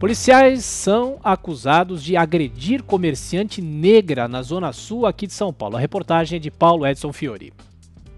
Policiais são acusados de agredir comerciante negra na Zona Sul aqui de São Paulo. A reportagem é de Paulo Edson Fiori.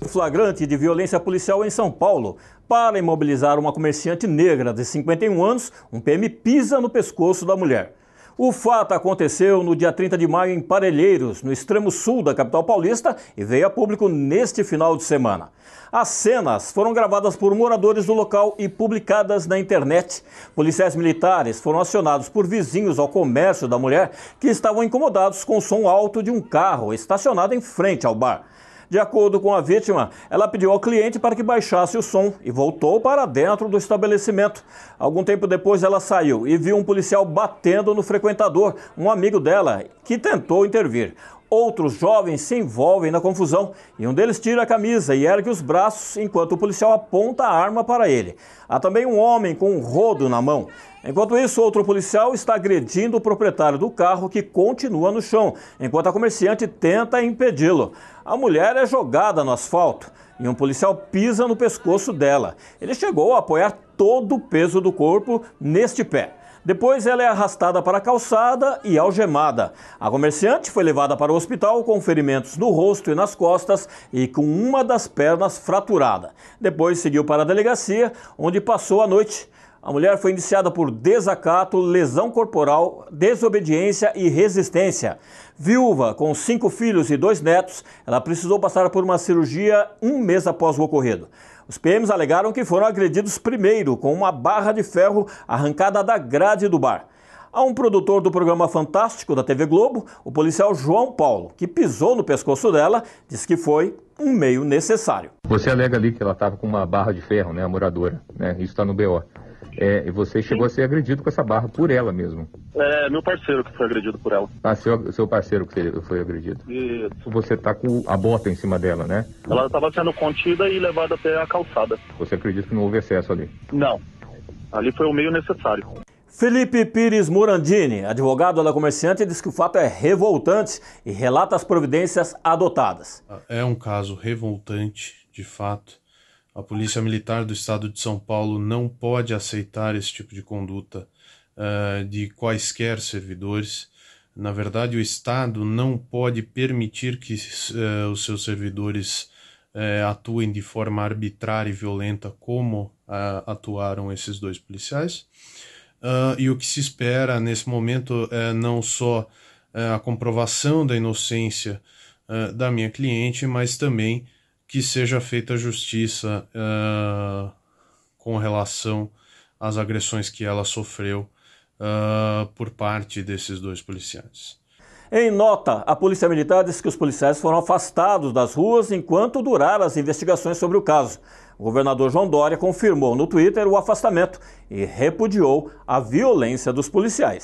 flagrante de violência policial em São Paulo. Para imobilizar uma comerciante negra de 51 anos, um PM pisa no pescoço da mulher. O fato aconteceu no dia 30 de maio em Parelheiros, no extremo sul da capital paulista, e veio a público neste final de semana. As cenas foram gravadas por moradores do local e publicadas na internet. Policiais militares foram acionados por vizinhos ao comércio da mulher que estavam incomodados com o som alto de um carro estacionado em frente ao bar. De acordo com a vítima, ela pediu ao cliente para que baixasse o som e voltou para dentro do estabelecimento. Algum tempo depois, ela saiu e viu um policial batendo no frequentador, um amigo dela, que tentou intervir. Outros jovens se envolvem na confusão e um deles tira a camisa e ergue os braços enquanto o policial aponta a arma para ele. Há também um homem com um rodo na mão. Enquanto isso, outro policial está agredindo o proprietário do carro que continua no chão, enquanto a comerciante tenta impedi-lo. A mulher é jogada no asfalto e um policial pisa no pescoço dela. Ele chegou a apoiar todo o peso do corpo neste pé. Depois ela é arrastada para a calçada e algemada. A comerciante foi levada para o hospital com ferimentos no rosto e nas costas e com uma das pernas fraturada. Depois seguiu para a delegacia, onde passou a noite. A mulher foi indiciada por desacato, lesão corporal, desobediência e resistência. Viúva, com cinco filhos e dois netos, ela precisou passar por uma cirurgia um mês após o ocorrido. Os PMs alegaram que foram agredidos primeiro com uma barra de ferro arrancada da grade do bar. A um produtor do programa Fantástico da TV Globo, o policial João Paulo, que pisou no pescoço dela, diz que foi um meio necessário. Você alega ali que ela estava com uma barra de ferro, né, a moradora, né? Isso está no BO. É, e você chegou Sim. a ser agredido com essa barra por ela mesmo. É, meu parceiro que foi agredido por ela. Ah, seu, seu parceiro que foi agredido. Isso. Você tá com a bota em cima dela, né? Ela estava sendo contida e levada até a calçada. Você acredita que não houve excesso ali? Não. Ali foi o meio necessário. Felipe Pires Murandini, advogado da comerciante, diz que o fato é revoltante e relata as providências adotadas. É um caso revoltante, de fato. A Polícia Militar do Estado de São Paulo não pode aceitar esse tipo de conduta uh, de quaisquer servidores. Na verdade, o Estado não pode permitir que uh, os seus servidores uh, atuem de forma arbitrária e violenta, como ah, atuaram esses dois policiais. Ah, e o que se espera nesse momento é não só a comprovação da inocência ah, da minha cliente, mas também que seja feita justiça uh, com relação às agressões que ela sofreu uh, por parte desses dois policiais. Em nota, a Polícia Militar disse que os policiais foram afastados das ruas enquanto duraram as investigações sobre o caso. O governador João Dória confirmou no Twitter o afastamento e repudiou a violência dos policiais.